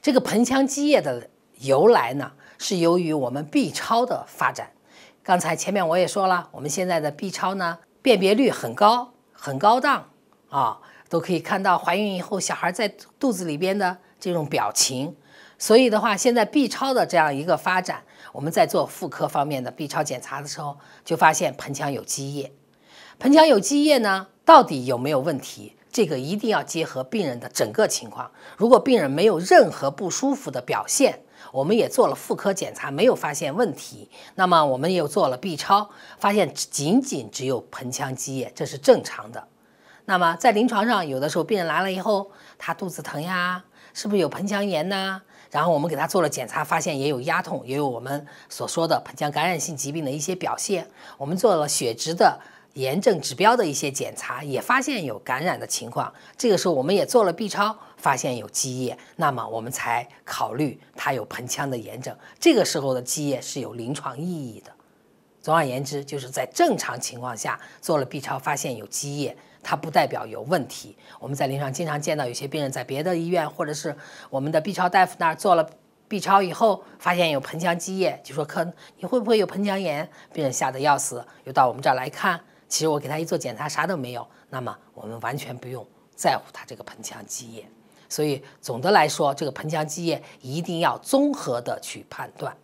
这个盆腔积液的由来呢，是由于我们 B 超的发展。刚才前面我也说了，我们现在的 B 超呢，辨别率很高，很高档啊，都可以看到怀孕以后小孩在肚子里边的这种表情。所以的话，现在 B 超的这样一个发展，我们在做妇科方面的 B 超检查的时候，就发现盆腔有积液。盆腔有积液呢，到底有没有问题？这个一定要结合病人的整个情况。如果病人没有任何不舒服的表现，我们也做了妇科检查，没有发现问题。那么我们又做了 B 超，发现仅仅只有盆腔积液，这是正常的。那么在临床上，有的时候病人来了以后，他肚子疼呀，是不是有盆腔炎呢？然后我们给他做了检查，发现也有压痛，也有我们所说的盆腔感染性疾病的一些表现。我们做了血脂的。炎症指标的一些检查也发现有感染的情况，这个时候我们也做了 B 超，发现有积液，那么我们才考虑它有盆腔的炎症。这个时候的积液是有临床意义的。总而言之，就是在正常情况下做了 B 超发现有积液，它不代表有问题。我们在临床经常见到有些病人在别的医院或者是我们的 B 超大夫那儿做了 B 超以后，发现有盆腔积液，就说可你会不会有盆腔炎？病人吓得要死，又到我们这儿来看。其实我给他一做检查，啥都没有，那么我们完全不用在乎他这个盆腔积液。所以总的来说，这个盆腔积液一定要综合的去判断。